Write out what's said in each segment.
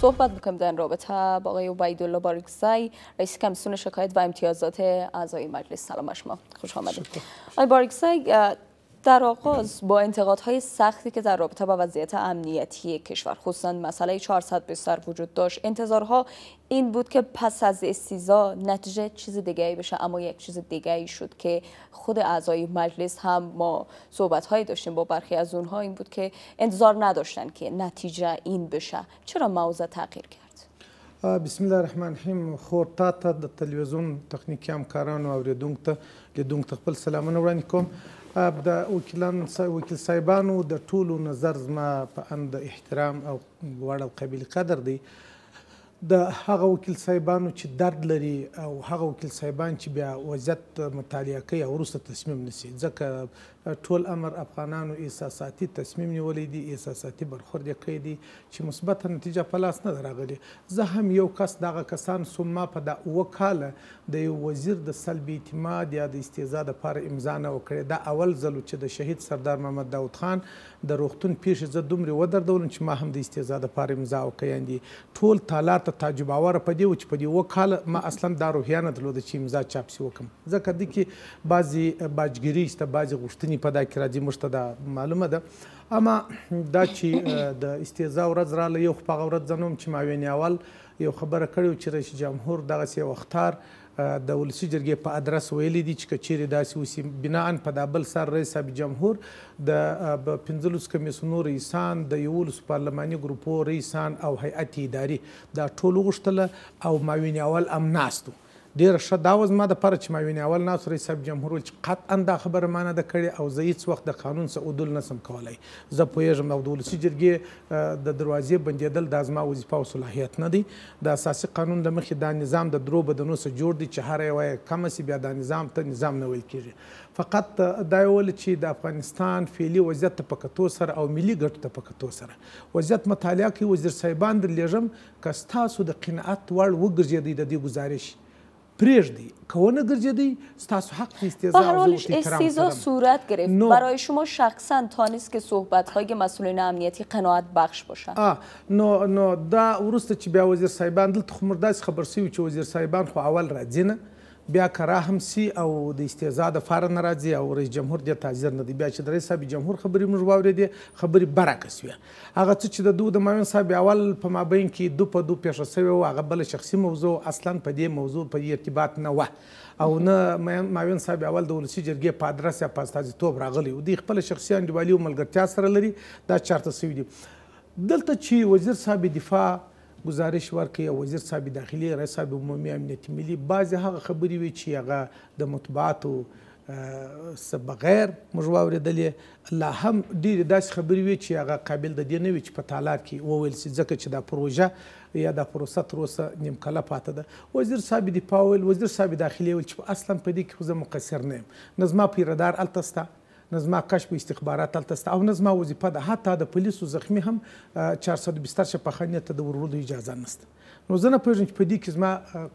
صحبت میکنیم در رابطه با آقای الله بارگزای رئیس کمیسیون شکایت و امتیازات اعضای مجلس سلام شما خوش آمدید آقای بارکزی در آغاز با انتقادهای سختی که در رابطه با وضعیت امنیتی کشور خصوصا مسئله 400 بستر وجود داشت انتظارها این بود که پس از استیزا نتیجه چیز دیگری بشه اما یک چیز دیگری شد که خود اعضای مجلس هم ما صحبت داشتیم با برخی از اونها این بود که انتظار نداشتن که نتیجه این بشه چرا موضع تغییر کرد بسم الله الرحمن الرحیم خورتا تلویزیون تخنیکی همکارانو ته لیدونکو ته د وکیلان وکیل صاحبانو د ټولو نظر زما په اند احترام او وړ او قابل قدر دی د هغه وکیل صاحبانو چې درد لري او هغه وکیل صاحبان چې بیا وضعیت مطالعه کوي او وروسته تصمیم نیسي ځکه ټول امر افغانانو احساساتي تصمیم نیولی دی احساساتي برخورد یې کوي دی چې مثبته نتیجه په لاس نه ده راغلې زه هم یو کس دغه کسان سم ما په دا اوه کاله د یو وزیر د سلب اعتماد یا د استعزا دپاره امضا نه وکړې دا اول ځل چې د شهید سردار محمد داود خان د روغتون پیښې زه دومره ودردولم چې ما هم د استعزا دپاره امضا وکړې ټول تالات زیات تعجب آور په دې و چې په دې وکاله ما اصلا دا روحیه نه درلوده چې امضا چاپ سي وکم ځکه د کې بعضي باجګری شته بعضي غوښتنې په دا کې راځي موږ ته دا معلومه ده اما دا چې د استیزا ورځ راله یو خو په ورځ ځنوم چې ما ویني اول یو خبره کړې چې رئیس جمهور دغه سي وختار د ولسی جرګې په ادرس ویلي دي چې کچېرې داسې وسي بنا په دا بل سر رئیس صاحب جمهور د پنځلس کمیسونو رئیسان د یولس پارلماني ګروپو رئیسان او هیئت اداري دا ټول غوښتله او ماوین اول امناستو ډیر ښه دا وز ما د پاره چې ما ویني اول ناس رئیس صاحب جمهور چې قطعا دا خبره مانه د کړي او زه هیڅ وخت د قانون څخه عدول نسم کولای زه پوهیږم د ولسي جرګې د دروازې بندیدل د ازما وظیفه او صلاحیت نه دی د اساسي قانون له مخې دا نظام د درو بدنو سره جوړ دی چې هر یو کم سي بیا دا نظام ته نظام نه ویل کیږي فقط دا ویل چې د افغانستان فعلي وضعیت ته په کتو سره او ملي ګټو ته په کتو سره وضعیت مطالعه کوي وزیر صاحبان درلیږم که ستاسو د قناعت وړ وګرځېدی د دې ګزارش پریږدی کونه گرجیدی ستاسو حق نیست به هر حال استیزا صورت گرفت نو. برای شما شخصا تا نیست که صحبت های مسئولین امنیتی قناعت بخش باشن آه. نو نو دا ورسته چې بیا وزیر صاحبان دلته خو مردا خبر سوي چې وزیر صاحبان خو اول راځینه بیا کرا هم سی او د استیزا د فار نه راځي او رئیس جمهور د تاجر نه دی بیا چې د رئیس صاحب جمهور خبرې موږ واورېدې خبرې برعکس وي هغه څه چې د دوه د معاون صاحب اول په مابین کې دو په دو پیښه شوی و هغه بل شخصي موضوع اصلا په دې موضوع په ارتباط نه و او نه ماوین صاحب اول د ولسی جرګې په ادرس یا په استازیتوب راغلی و دوی خپله شخصي انډیوالي او ملګرتیا سره لري دا چارته سوي دي دلته چې وزیر صاحب دفاع گزارش ورکړي او وزیر صاحب داخلي رئیس صاحب عمومي امنیت ملي بعضې هغه خبرې وي چې هغه د مطبوعاتو څه بغیر موږ واورېدلې لا هم ډېرې داسې خبرې وي چې هغه قابل د دې نه وي چې په تالار کې وویل سي ځکه چې دا پروژه یا دا پروسه تر اوسه نیمکله پاتې ده وزیر صاحب دفاع وویل وزیر صاحب داخلي وویل چې اصلا په دې کې خو زه مقصر نه یم نه زما په اردار هلته سته نه زما کشف استخبارات هلته سته او نه زما وظیفه ده حتی د پولیسو زخمي هم چهار سوه بیستر شفاخانې ته د ورولو اجازه نسته نو زه نه پوهېږم چې په دې کې زما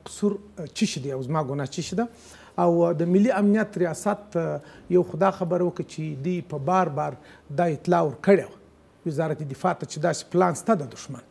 قصور څه شي دی او زما ګناه څه شي ده او د ملي امنیت ریاست یو خدا خبره وکړه چې دوی په بار بار دا اطلاع ورکړې وه وزارت دفاع ته چې داسې پلان سته د دښمن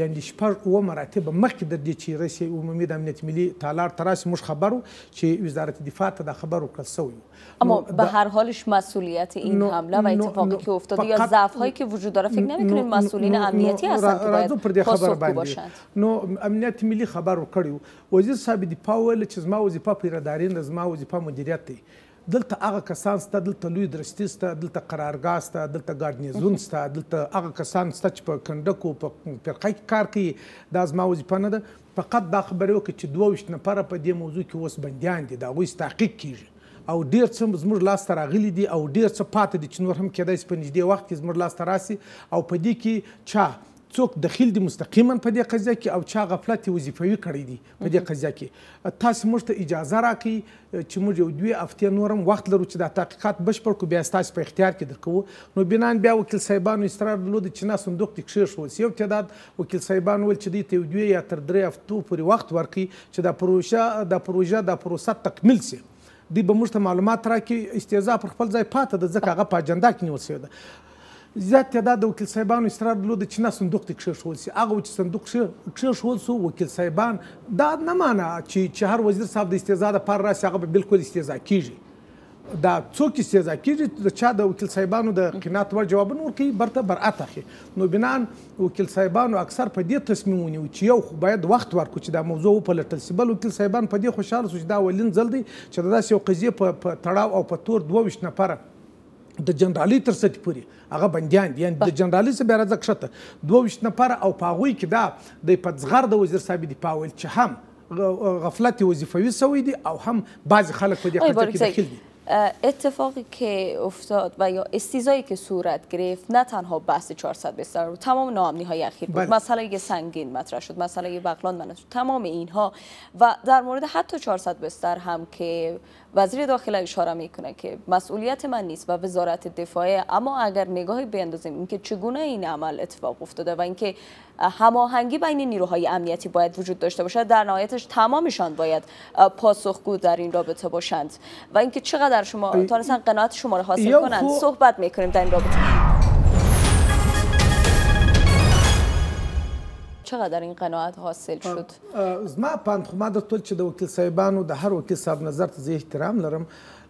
یعنی شپږ اوه مراتبه مخکې تر دې چې رسي عمومي د امنیت ملي تالار ته راسي موږ خبر چې وزارت دفاع ته دا خبر ورکړل سوی اما به هر حالش مسئولیت این نو حمله و اتفاقی که افتاده یا ضعف هایی که وجود داره فکر نمیکنید مسئولین امنیتی هستن که باید پر دې خبر باندې نو امنیت ملي خبر ورکړیو وزیر صاحب دفاع ویل چې زما وظیفه پیردارین زما وظیفه مدیریت دی دلته هغه کسان ستا دلته لوی درستی ستا دلته قرارګاه ستا دلته ګارډنیزون ستا دلته هغه کسان ستا چې په کنډکو په فرقه کې کار کوي دا زما وظیفه نه ده فقط دا خبرې وکړه چې دوه ویشت نفره په دې موضوع کې اوس بندیان دي د هغوی تحقیق کیږي او ډیر څه زموږ لاسته راغلي دي او ډیر څه پاتې دي چې نور هم کېدای شي په نږدې وخت کې زموږ لاسته راسي او په دې کې چا څوک دخیل دي مستقیما په دې قضیه کې او چا غفلت وظیفوي کړی دی په دې قضیه کې تاسو موږ ته اجازه راکړئ چې موږ یو دوی هفتې نورم وخت لرو چې دا تحقیقات بشپړ کړو بیا ستاسو په اختیار کې درکوو نو بنان بیا وکیل صاحبانو اصرار درلود چې نه صندوق کې کښېښول سي یو تعداد وکیل صاحبان ویل چې دوی ته یو دوی یا تر درې هفتو پورې وخت ورکړي چې دا پروژه دا پروژه دا پروسه تکمیل سي دی به موږ ته معلومات راکړي استیزا پر خپل ځای پاته د ځکه هغه په اجنډا کې نیول سوی ده زیات تعداد د وکیل صاحبانو اصرار درلود چې نه صندوق ته کښېښول شي هغه چې صندوق کښېښول شو وکیل صاحبان دا نه معنه چې چې هر وزیر صاحب د استعزا دپاره راسي هغه به بالکل استعزا کیږي دا څوک استعزا کیږي د چا د وکیل صاحبانو د قناعت وړ جوابونه ورکوي برته برعت اخلي نو بنان وکیل صاحبانو اکثر په دې تصمیم ونیو چې یو خو باید وخت ورکړو چې دا موضوع وپلټل سي بل وکیل صاحبان په دې خوشحاله شو چې دا اولین ځل دی چې داسې یو قضیې په تړاو او په تور دوه ویشت نفره د جنرالی تر پوری هغه بندیان دی یعنی د جنرالي سره بیره راځه دوه وشت نفر او پاغوي کې دا د د وزیر صاحب دی پاول چې هم غفلت وظیفوي سوی دي او هم بعض خلک په دې کې اتفاقی که افتاد و یا استیزایی که صورت گرفت نه تنها بحث 400 بستر رو تمام نامنی های اخیر بود بله. مسئله سنگین مطرح شد مسئله بغلان من تمام اینها و در مورد حتی 400 بستر هم که وزیر داخله اشاره میکنه که مسئولیت من نیست و وزارت دفاعه اما اگر نگاهی بیندازیم اینکه چگونه این عمل اتفاق افتاده و اینکه هماهنگی بین نیروهای امنیتی باید وجود داشته باشد در نهایتش تمامشان باید پاسخگو در این رابطه باشند و اینکه چقدر شما تانستن قناعت شما را حاصل کنند صحبت میکنیم در این رابطه چقدر این قناعت حاصل شد زما پانتخما درتول چې د وکیل صاحبانو د هر وکیل صاحب نظر ته زه احترام لرم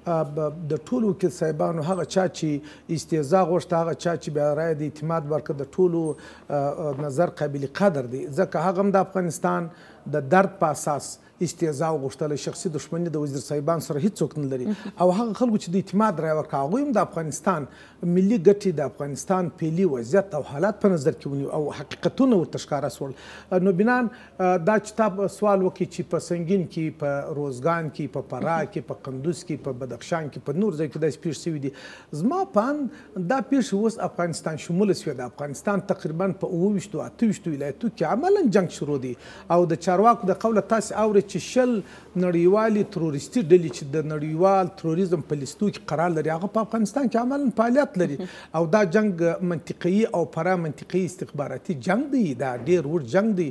د ټولو وکیل صاحبانو هغه چا چې استیزا غوښته هغه چا چې بیا رایه د اعتماد ورکړه د ټولو نظر قابل قدر دی ځکه هغه هم د افغانستان د درد په اساس استهزاء غوښتل شخصي دښمنۍ د وزیر صاحبان سره هیڅوک نه لري او هغه خلکو چې د اعتماد رای ورکړه هغوی هم د افغانستان ملي ګټې د افغانستان پیلي وضعیت او حالات په نظر کې ونیو او حقیقتونه ورته ښکاره شول نو بنان دا کتاب سوال وکړي چې په سنګین کې په روزګان کې په فراه کې په قندوز کې په بدخشان کې په نور ځای کې داسې پیښ شوي دي زما په اند دا پیښې اوس افغانستان شموله شوې د افغانستان تقریبا په اوه ویشتو اته ویشتو ولایتو کې عملا جنګ شروع دی او د چارواکو د قوله تاسې اورئ چې شل نړیوالې تروریستي ډلې چې د نړیوال تروریزم په لیستو کې قرار لري هغه په افغانستان کې عملا فعالیت لري او دا جنگ منطقي او پرا منطقي استخباراتي جنگ دی دا ډیر ور جنگ دی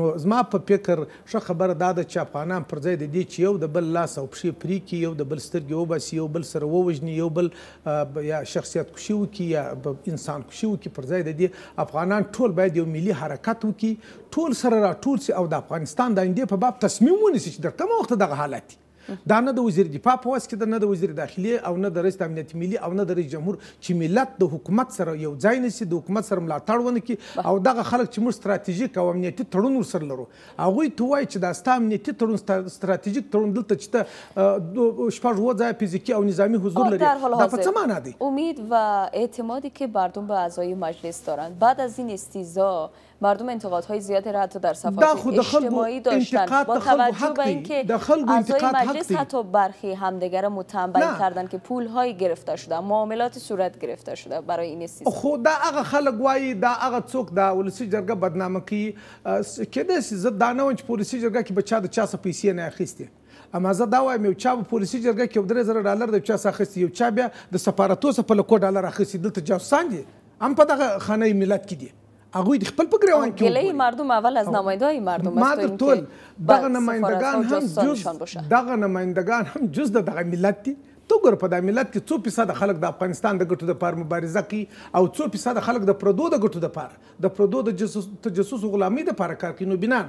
نو زما په فکر ښه خبره دا ده چې افغانان پر ځای د دې چې یو د بل لاس او پښې پرې کړي یو د بل سترګې وباسي یو بل سره ووژني یو بل یا شخصیت کشي وکړي یا انسان کشي وکړي پر ځای د دې افغانان ټول باید یو ملي حرکت وکړي ټول سره راټول سي او د افغانستان د اندې په باب تصمیم کوم ونیسي چې در تمه وخت دغه حالت دی دا نه د وزیر دفاع په واسه کې نه د وزیر داخلي او نه د رئیس د امنیت ملي او نه د رئیس جمهور چې ملت د حکومت سره یو ځای نشي د حکومت سره ملاتړ ونه کی او دغه خلک چې موږ ستراتیژیک او امنیتي تړون ورسره لرو هغوی ته وایي چې دا ستا امنیتي تړون ستراتیژیک تړون دلته چې ته شپږ اووه ځایه فزیکي او نظامي حضور لري دا په څه معنا دی امید و اعتمادی که مردم به اعضای مجلس دارند بعد از این استیزا مردم انتقادهای زیادی را حتی در صفحات اجتماعی داشتن با توجه به اینکه اعضای مجلس حتی برخی همدیگر متنبه کردن که پول های گرفته شده معاملات صورت گرفته شده برای این سیستم خو دا هغه خلک وایي دا هغه څوک دا ولسی جرګه بدنامه کوي کېدای شي زه دا نه وایم چې پولیسي جرګه کې به چا د چا څه پیسې نه اخیستې اما زه دا وایم یو چا په پولیسي جرګه کې یو درې زره ډالر د چا څخه اخیستی یو چا بیا د سفارتو څخه په لکو ډالر اخیستی دلته جاسوسان دي هم په دغه خانه ملت کې دي هغه د خپل په ګریوان کې ګلې مردم اول از نمایندای مردم است ما ټول دغه نمایندگان هم جز دغه نمایندگان هم جز دغه ملت دي تو ګور په د ملت کې څو فیصد خلک د افغانستان د ګټو لپاره مبارزه کوي او څو فیصد خلک د پردو د ګټو لپاره د پردو د تجسس غلامي لپاره کار کوي نو بنا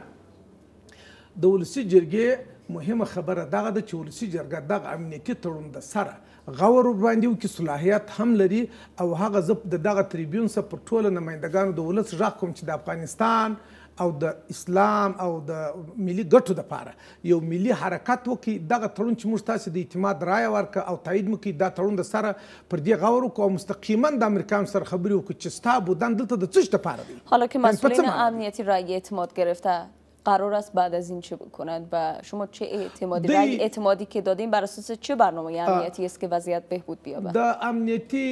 د ولسی جرګې مهمه خبره دغه د چولسی جرګه دغه امنیتي تړون د سره غور باندې وکړي صلاحیت هم لري او هغه زه د دغه تریبیون څخه پر ټوله نمایندګانو د ولس غږ کوم چې د افغانستان او د اسلام او د ملي ګټو دپاره یو ملي حرکت وکړي دغه تړون چې موږ تاسې د اعتماد رایه ورکړه او تایید مو کړي دا تړون د سره پر دې غور وکړو او مستقیما د امریکا هم سره خبرې وکړو چې ستا بودن دلته د څه دپاره دی حالا که مسئولین امنیتی رای اعتماد گرفته قرار است بعد از این چه کنند و شما چه اعتمادی دی... رأی اعتمادی که دادین بر اساس چه برنامه امنیتی است که وضعیت بهبود بیابد د امنیتی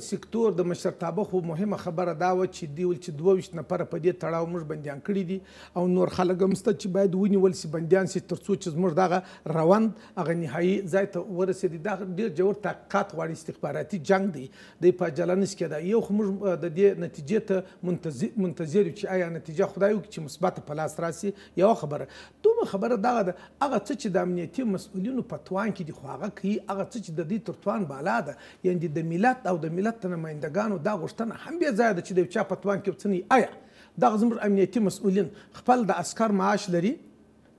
سکتور د مشرتابه خو مهمه خبره دا و چې دی ول چې 22 نفر په دې تړاو موږ بندیان کړی دي او نور خلک هم ست چې باید ونیول سي بندیان سي ترڅو چې موږ دغه روند هغه نهایی ځای ته ورسېږي دا ډیر جوړ تحقیقات غواړي استخباراتي جنگ دی د په جلانس کې دا یو خو موږ د دې نتیجې ته منتظر منتظر چې آیا نتیجه خدای وکړي چې مثبت په لاس راسي داسې یو خبره دومره خبره دا ده هغه څه چې د امنیتي مسؤلینو په توان کې دي خو هغه کوي هغه څه چې د دې تر توان بالا ده یعنې د ملت او د ملت نمایندګانو دا غوښتنه هم بې ځایه ده چې د یو چا په توان کې څه آیا دغه زموږ امنیتي مسؤلین خپل د عسکر معاش لري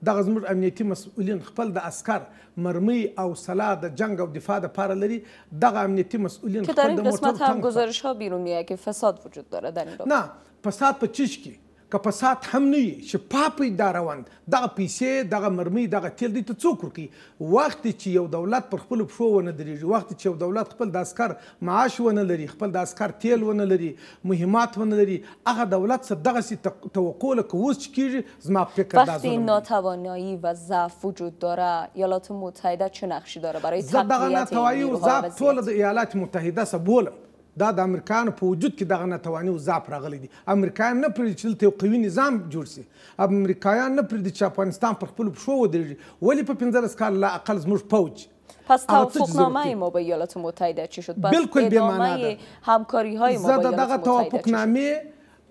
دغه زموږ امنیتي مسؤلین خپل د عسكر مرمۍ او سلا د جنگ او دفاع د پاره لري دغه امنیتي مسؤلین خپل د موټر قسمت هم گزارش ها بیرون میاد که فساد وجود داره در این نه فساد په چیش کې که فساد هم نه وي شفاف دا روان دغه پیسې دغه مرمۍ دغه تیل دوی ته څوک ورکوي وخت چې یو دولت پر خپلو پښو ونه درېږي وخت چې یو دولت خپل د عسکر معاش ونه لري خپل د عسکر تیل ونه لري مهمات ونه لري هغه دولت څه دغسې توقع لکه اوس چې کېږي زما په فکر دا وقتی ناتوانایی و ضعف وجود داره ایالات متحده چه نقشی داره برای تقویت دغه ناتوانایی و ضعف ټول د ایالات متحده سبولم دا د امریکایانو په وجود کې دغه ناتواني او ضعف راغلی دی امریکایان نه پرېږدي چې دلته یو قوي نظام جوړ سي امریکایان نه پرېږدي چې افغانستان پر خپلو پښو ودرېږي ولې په پنځلس کاله لا اقل زموږ پوج پس توافقنامه ما به ایالات متحده چی شد پس بالکل ادامه همکاری های ما با ایالات متحده توافقنامه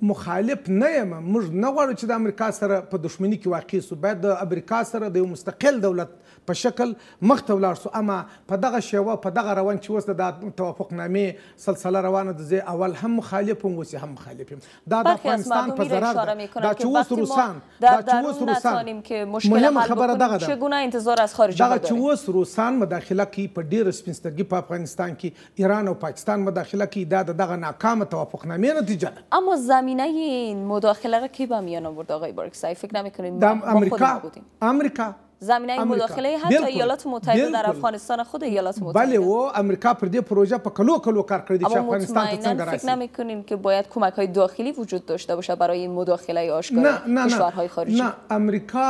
مخالف نه یم موږ نه غواړو چې د امریکا سره په دښمنۍ کې واقع سو باید د امریکا سره د یو مستقل دولت په شکل مخته ولاړ سو اما په دغه شیوه په دغه روان چې اوس د توافق نامې سلسله روانه ده زه اول هم مخالف هم اوس هم مخالف یم دا د افغانستان په ضرر ده دا چې اوس روسان دا چې اوس روسان مهمه خبره دغه ده چگونه انتظار از خارج دغه چې اوس روسان مداخله کوي په ډېر سپینستګي په افغانستان کې ایران او پاکستان مداخله کوي دا دغه ناکامه توافق نامې نتیجه ده اما زمینه این مداخله را کی به میان آورد آقای بارکسای فکر نمیکنید ما خودمون بودیم امریکا زمینه امریکا. مداخله حتی ایالات متحده در افغانستان خود ایالات متحده بله و امریکا پر دې پروژه په کلو کلو کار کړی چې افغانستان ته څنګه رسید فکر نمی‌کنین که باید کمک های داخلی وجود داشته باشه برای این مداخله آشکار کشورهای خارجی نه امریکا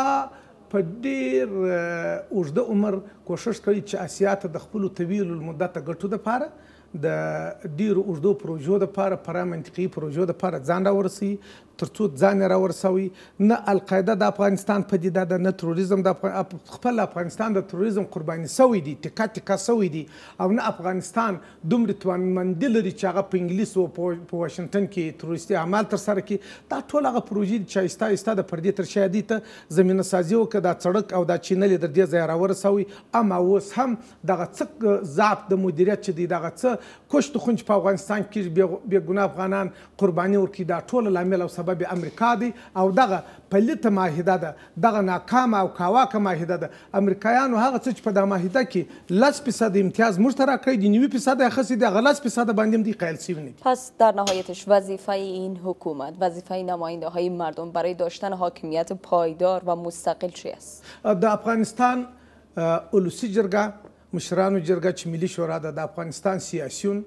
په ډیر اوږده عمر کوشش کوي چې آسیا ته د خپل طویل المدته ګټو لپاره د ډیرو اوږدو پروژو دپاره پرا منطقي پروژو دپاره ځان راورسوي تر څو ځان یې راورسوي نه القاعده د افغانستان پدیده ده نه تروریزم د افغان... خپل افغانستان د تروریزم قرباني سوی دی ټیکه ټیکه سوی دی او نه افغانستان دومره توانمندي لري چې هغه په انګلیس او په واشنګټن کې تروریستي اعمال ترسره کړي دا ټول هغه پروژې دي چې ایسته ایسته د پردې تر شا دې ته زمینه سازي وکړه دا سړک او دا چینل یې تر دې ځایه راورسوي اما اوس هم دغه څه ضعف د مدیریت چې دی دغه څه کشت و خنج په افغانستان کې بې ګناه افغانان قرباني ورکړي دا ټوله لامل او سبب امریکا دی او دغه پلیته معاهده ده دغه ناکامه او کاواکه معاهده ده امریکایانو هغه څه چې په دا معاهده کې لس فیصد امتیاز موږ ته راکړی دي نوي فیصد یې اخیستي دي هغه لس فیصد باندې هم دي قایل شوي نه دي پس در نهایتش وظیفه این حکومت وظیفه نماینده های مردم برای داشتن حاکمیت پایدار و مستقل چی است؟ در افغانستان اولوسی جرگه مشرانو جرګه چې ملي شورا ده د افغانستان سیاسیون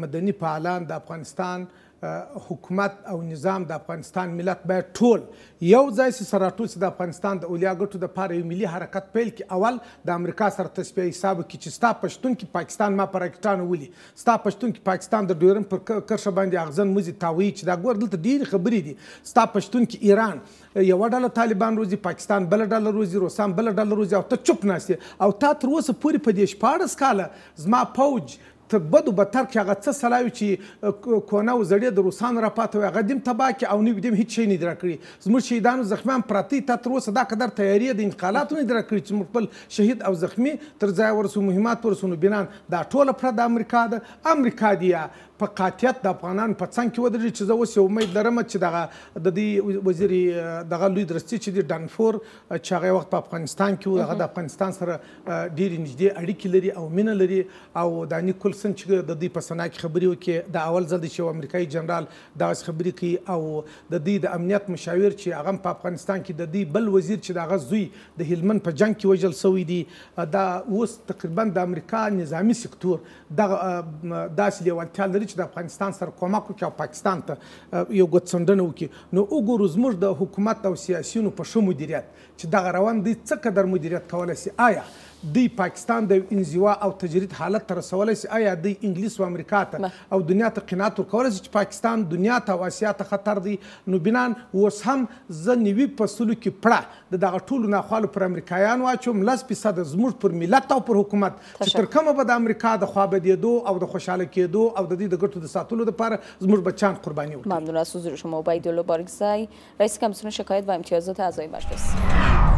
مدني فعالان د افغانستان حکومت او نظام د افغانستان ملت باید ټول یو ځای سي سراټو سي د افغانستان د اولیا ګټو د پاره یو ملي حرکت پیل کی اول د امریکا سره تسپیه حساب کی چې ستا پښتون کی پاکستان ما پاکستان ولي ستا پښتون کی پاکستان د ډیورن پر کرښه باندې اغزن مزي تاوي چې دا ګور دلته ډیر خبرې دي ستا پښتون کی ایران یو ډله طالبان روزي پاکستان بل ډله روزي روسان بل ډله روزي او ته چپ ناشې او تا تر اوسه پوری په دې شپارس کاله زما فوج تر بدو به تر کې هغه څه سلاوي چې کونه او زړې د روسانو راپاتې وي هغه دیم تباه کړي او نوي دیم هېڅ شی نه دې راکړي زموږ شهیدانو زخمیان پراته تا تر اوسه دا قدر تیاري د انقالاتو نه دې راکړي چې موږ خپل شهید او زخمي تر ځایه ورسو مهمات ورسو نو بنان دا ټوله پرده امریکا ده امریکا دی په قاطعیت د افغانان په څنګ کې ودرېږي چې زه اوس یو امید لرم چې دغه د دې وزیر دغه لوی درستي چې د ډانفور چې هغه وخت په افغانستان کې و هغه د افغانستان سره ډېرې نږدې اړیکې لري او مینه لري او د نیکولسن چې د دې په سنا کې خبرې وکړي د اول ځل چې امریکایي جنرال دغه خبرې کوي او د دې د امنیت مشاور چې هغه په افغانستان کې د دې بل وزیر چې دغه زوی د هلمند په جنگ کې وژل شوی دی دا اوس تقریبا د امریکا نظامی سکتور دغه داسې لیوالتیا لري چې د افغانستان سره کومک وکړي او پاکستان ته یو ګوتڅنډنه وکړي نو وګورو زموږ د حکومت او سیاسیونو په ښه مدیریت چې دغه روان دی څه قدر مدیریت کولی سي آیا دی پاکستان د انزوا او تجرید حالت ته رسولی سي آیا دی انګلیس او امریکا ته او دنیا ته قناعت ورکولی سي چې پاکستان دنیا ته او اسیا ته خطر دی نو بنان اوس هم زه نوي فصلو کې پړه د دغه ټولو ناخوالو پر امریکایان واچوم لس فیصده زموږ پر ملت او پر حکومت چې تر کومه به د امریکا د خوابدېدو او د خوشحاله کېدو او د دې د ګټو د ساتلو لپاره زموږ بچیان قرباني ورکړي ممنون از حضور شما عبیدالله بارگزی رئیس کمیسیون شکایت و امتیازات اعضای مجلس